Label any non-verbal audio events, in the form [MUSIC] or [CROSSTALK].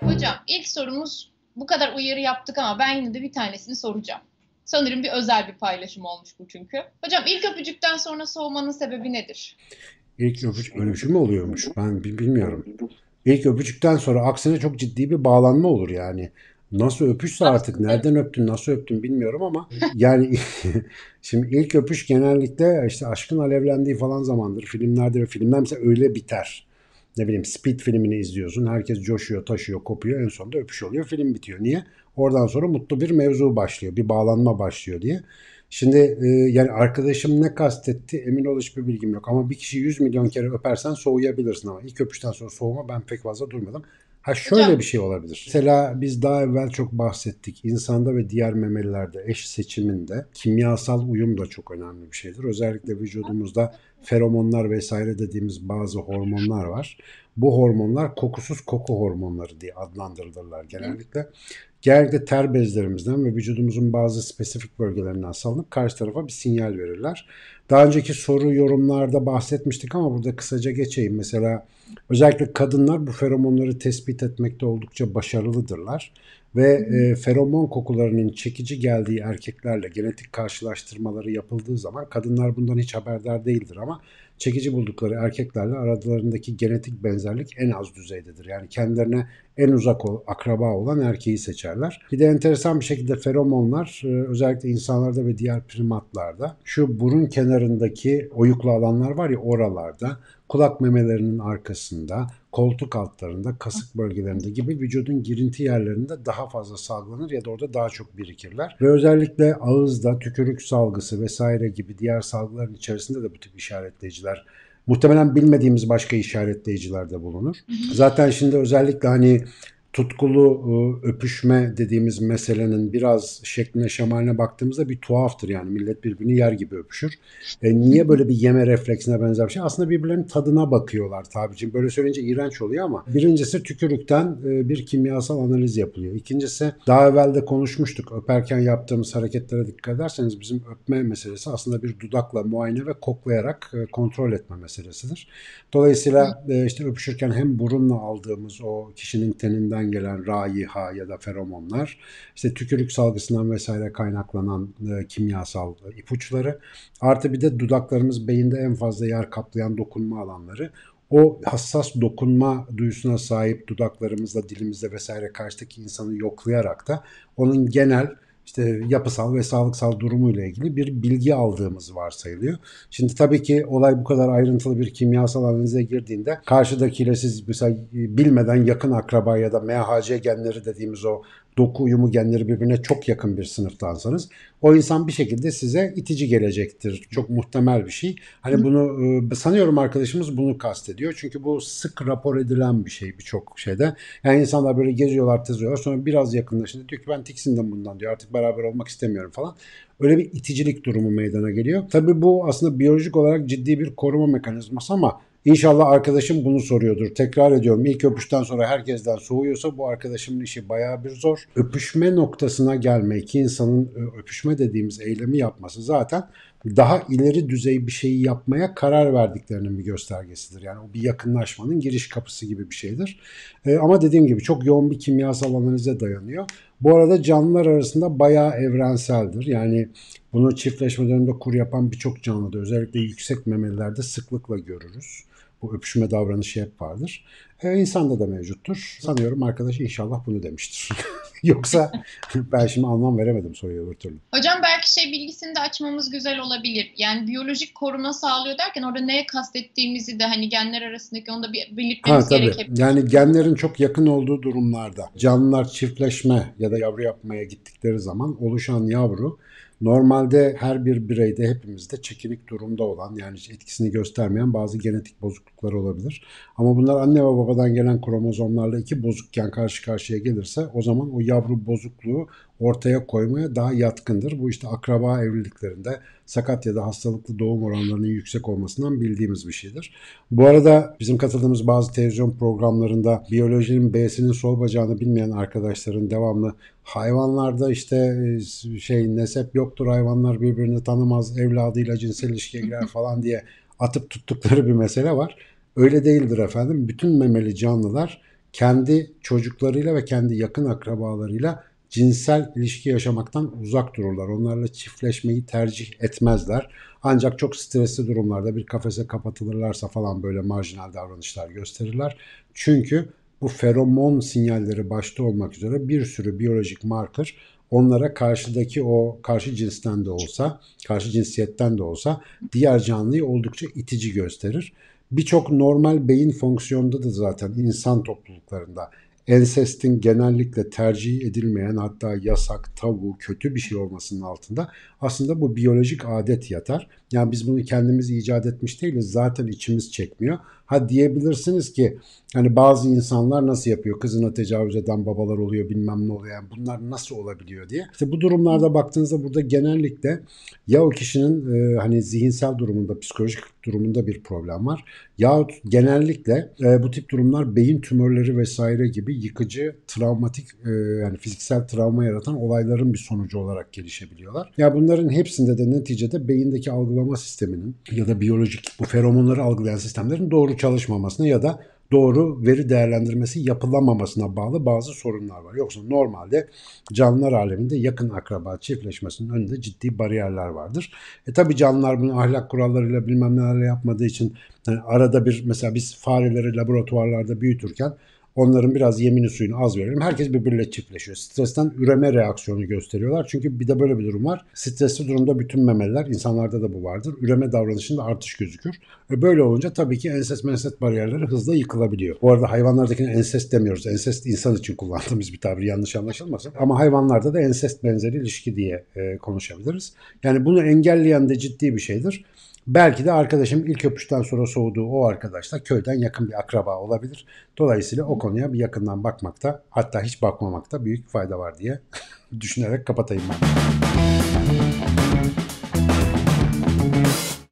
Hocam ilk sorumuz bu kadar uyarı yaptık ama ben yine de bir tanesini soracağım. Sanırım bir özel bir paylaşım olmuş bu çünkü. Hocam ilk öpücükten sonra soğumanın sebebi nedir? İlk öpücük öyle bir oluyormuş? Ben bilmiyorum. İlk öpücükten sonra aksine çok ciddi bir bağlanma olur yani. Nasıl öpüşse artık nereden öptün nasıl öptün bilmiyorum ama yani [LAUGHS] şimdi ilk öpüş genellikle işte aşkın alevlendiği falan zamandır filmlerde ve filmler mesela öyle biter. Ne bileyim Speed filmini izliyorsun herkes coşuyor taşıyor kopuyor en sonunda öpüş oluyor film bitiyor. Niye? Oradan sonra mutlu bir mevzu başlıyor bir bağlanma başlıyor diye. Şimdi e, yani arkadaşım ne kastetti emin ol hiçbir bilgim yok. Ama bir kişi 100 milyon kere öpersen soğuyabilirsin ama ilk öpüşten sonra soğuma ben pek fazla durmadım. Ha şöyle Hocam. bir şey olabilir. Mesela biz daha evvel çok bahsettik. İnsanda ve diğer memelilerde eş seçiminde kimyasal uyum da çok önemli bir şeydir. Özellikle vücudumuzda feromonlar vesaire dediğimiz bazı hormonlar var. Bu hormonlar kokusuz koku hormonları diye adlandırılırlar genellikle. Genellikle ter bezlerimizden ve vücudumuzun bazı spesifik bölgelerinden salınıp karşı tarafa bir sinyal verirler. Daha önceki soru yorumlarda bahsetmiştik ama burada kısaca geçeyim. Mesela özellikle kadınlar bu feromonları tespit etmekte oldukça başarılıdırlar ve e, feromon kokularının çekici geldiği erkeklerle genetik karşılaştırmaları yapıldığı zaman kadınlar bundan hiç haberdar değildir ama çekici buldukları erkeklerle aralarındaki genetik benzerlik en az düzeydedir. Yani kendilerine en uzak akraba olan erkeği seçerler. Bir de enteresan bir şekilde feromonlar e, özellikle insanlarda ve diğer primatlarda şu burun kenarındaki oyuklu alanlar var ya oralarda kulak memelerinin arkasında, koltuk altlarında, kasık bölgelerinde gibi vücudun girinti yerlerinde daha fazla salgılanır ya da orada daha çok birikirler. Ve özellikle ağızda tükürük salgısı vesaire gibi diğer salgıların içerisinde de bu tip işaretleyiciler Muhtemelen bilmediğimiz başka işaretleyiciler de bulunur. Zaten şimdi özellikle hani tutkulu e, öpüşme dediğimiz meselenin biraz şekline şemaline baktığımızda bir tuhaftır yani. Millet birbirini yer gibi öpüşür. E, niye böyle bir yeme refleksine benzer bir şey? Aslında birbirlerinin tadına bakıyorlar tabicim. Böyle söyleyince iğrenç oluyor ama birincisi tükürükten e, bir kimyasal analiz yapılıyor. İkincisi daha evvel de konuşmuştuk. Öperken yaptığımız hareketlere dikkat ederseniz bizim öpme meselesi aslında bir dudakla muayene ve koklayarak e, kontrol etme meselesidir. Dolayısıyla işte öpüşürken hem burunla aldığımız o kişinin teninden dışarıdan gelen raiha ya da feromonlar, işte tükürük salgısından vesaire kaynaklanan e, kimyasal ipuçları, artı bir de dudaklarımız beyinde en fazla yer kaplayan dokunma alanları o hassas dokunma duyusuna sahip dudaklarımızla, dilimizle vesaire karşıdaki insanı yoklayarak da onun genel işte yapısal ve sağlıksal durumuyla ilgili bir bilgi aldığımız varsayılıyor. Şimdi tabii ki olay bu kadar ayrıntılı bir kimyasal analize girdiğinde karşıdakiyle siz mesela e, bilmeden yakın akraba ya da MHC genleri dediğimiz o doku uyumu genleri birbirine çok yakın bir sınıftansanız o insan bir şekilde size itici gelecektir. Çok muhtemel bir şey. Hani bunu e, sanıyorum arkadaşımız bunu kastediyor. Çünkü bu sık rapor edilen bir şey birçok şeyde. Yani insanlar böyle geziyorlar, tızıyorlar. Sonra biraz yakınlaşınca diyor ki ben tiksindim bundan diyor. Artık beraber olmak istemiyorum falan. Öyle bir iticilik durumu meydana geliyor. Tabii bu aslında biyolojik olarak ciddi bir koruma mekanizması ama İnşallah arkadaşım bunu soruyordur. Tekrar ediyorum ilk öpüşten sonra herkesten soğuyorsa bu arkadaşımın işi baya bir zor. Öpüşme noktasına gelmek, iki insanın e, öpüşme dediğimiz eylemi yapması zaten daha ileri düzey bir şeyi yapmaya karar verdiklerinin bir göstergesidir. Yani o bir yakınlaşmanın giriş kapısı gibi bir şeydir. E, ama dediğim gibi çok yoğun bir kimyasal analize dayanıyor. Bu arada canlılar arasında bayağı evrenseldir. Yani bunu çiftleşme döneminde kur yapan birçok canlıda özellikle yüksek memelilerde sıklıkla görürüz. Bu öpüşme davranışı hep vardır. E, insanda da mevcuttur. Sanıyorum arkadaş inşallah bunu demiştir. [LAUGHS] Yoksa [LAUGHS] ben şimdi anlam veremedim soruya öbür türlü. Hocam belki şey bilgisini de açmamız güzel olabilir. Yani biyolojik koruma sağlıyor derken orada neye kastettiğimizi de hani genler arasındaki onu da bir belirtmemiz ha, tabii. gerekebilir. Yani genlerin çok yakın olduğu durumlarda canlılar çiftleşme ya da yavru yapmaya gittikleri zaman oluşan yavru Normalde her bir bireyde hepimizde çekinik durumda olan yani etkisini göstermeyen bazı genetik bozukluklar olabilir. Ama bunlar anne ve babadan gelen kromozomlarla iki bozukken karşı karşıya gelirse o zaman o yavru bozukluğu ortaya koymaya daha yatkındır. Bu işte akraba evliliklerinde sakat ya da hastalıklı doğum oranlarının yüksek olmasından bildiğimiz bir şeydir. Bu arada bizim katıldığımız bazı televizyon programlarında biyolojinin B'sinin sol bacağını bilmeyen arkadaşların devamlı hayvanlarda işte e, şey nesep yoktur hayvanlar birbirini tanımaz evladıyla cinsel ilişkiye girer [LAUGHS] falan diye atıp tuttukları bir mesele var. Öyle değildir efendim. Bütün memeli canlılar kendi çocuklarıyla ve kendi yakın akrabalarıyla cinsel ilişki yaşamaktan uzak dururlar. Onlarla çiftleşmeyi tercih etmezler. Ancak çok stresli durumlarda bir kafese kapatılırlarsa falan böyle marjinal davranışlar gösterirler. Çünkü bu feromon sinyalleri başta olmak üzere bir sürü biyolojik marker onlara karşıdaki o karşı cinsten de olsa, karşı cinsiyetten de olsa diğer canlıyı oldukça itici gösterir. Birçok normal beyin fonksiyonunda da zaten insan topluluklarında ensestin genellikle tercih edilmeyen hatta yasak, tabu, kötü bir şey olmasının altında aslında bu biyolojik adet yatar. Yani biz bunu kendimiz icat etmiş değiliz. Zaten içimiz çekmiyor. Ha diyebilirsiniz ki hani bazı insanlar nasıl yapıyor? Kızına tecavüz eden babalar oluyor bilmem ne oluyor. Yani bunlar nasıl olabiliyor diye. İşte bu durumlarda baktığınızda burada genellikle ya o kişinin e, hani zihinsel durumunda, psikolojik durumunda bir problem var. Yahut genellikle e, bu tip durumlar beyin tümörleri vesaire gibi yıkıcı, travmatik e, yani fiziksel travma yaratan olayların bir sonucu olarak gelişebiliyorlar. Ya bunların hepsinde de neticede beyindeki algılama sisteminin ya da biyolojik bu feromonları algılayan sistemlerin doğru çalışmamasına ya da doğru veri değerlendirmesi yapılamamasına bağlı bazı sorunlar var. Yoksa normalde canlılar aleminde yakın akraba çiftleşmesinin önünde ciddi bariyerler vardır. E tabi canlılar bunu ahlak kurallarıyla bilmem nelerle yapmadığı için yani arada bir mesela biz fareleri laboratuvarlarda büyütürken Onların biraz yemini suyunu az verelim. Herkes birbiriyle çiftleşiyor. Stresten üreme reaksiyonu gösteriyorlar. Çünkü bir de böyle bir durum var. Stresli durumda bütün memeliler, insanlarda da bu vardır. Üreme davranışında artış gözükür. E böyle olunca tabii ki enses menses bariyerleri hızla yıkılabiliyor. Bu arada hayvanlardakine enses demiyoruz. Enses insan için kullandığımız bir tabir yanlış anlaşılmasın. Ama hayvanlarda da enses benzeri ilişki diye e, konuşabiliriz. Yani bunu engelleyen de ciddi bir şeydir. Belki de arkadaşım ilk öpüşten sonra soğuduğu o arkadaş da köyden yakın bir akraba olabilir. Dolayısıyla o konuya bir yakından bakmakta hatta hiç bakmamakta büyük fayda var diye [LAUGHS] düşünerek kapatayım ben.